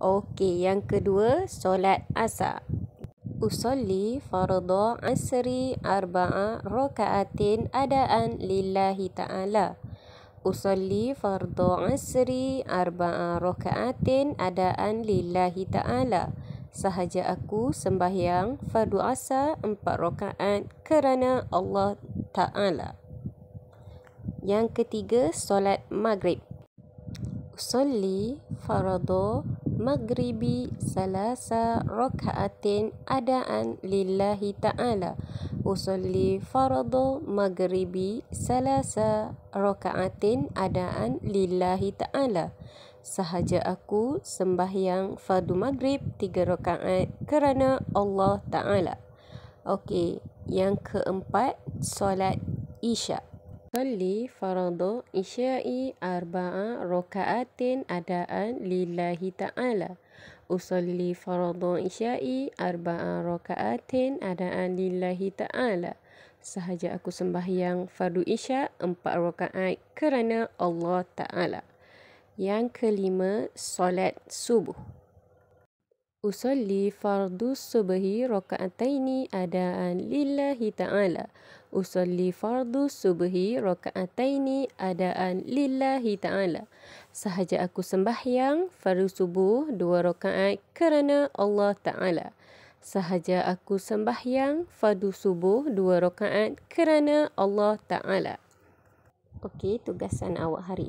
Okey, yang kedua, solat asar. Usolli fardu asri arba'a raka'atin ada'an lillahi ta'ala. Usolli fardu asri arba'a raka'atin ada'an lillahi ta'ala. Sahaja aku sembahyang fardu asar empat rakaat kerana Allah Ta'ala. Yang ketiga, solat maghrib. Usolli fardu maghribi salasa rakaatin adaan lillahi ta'ala usalli faradu maghribi salasa rakaatin adaan lillahi ta'ala sahaja aku sembahyang fadu maghrib tiga rakaat kerana Allah ta'ala okey yang keempat solat isyak Salli faradu isya'i arba'a roka'atin ada'an lillahi ta'ala. Usalli faradu isya'i arba'a roka'atin ada'an lillahi ta'ala. Sahaja aku sembahyang fardu isya' empat roka'at kerana Allah ta'ala. Yang kelima, solat subuh. Usalli fardu subuhi roka'ataini ada'an lillahi ta'ala usalli fardu subhi raka'ataini adaan lillahi ta'ala. Sahaja aku sembahyang fardu subuh dua rakaat kerana Allah Ta'ala. Sahaja aku sembahyang fardu subuh dua rakaat kerana Allah Ta'ala. Okey, tugasan awak hari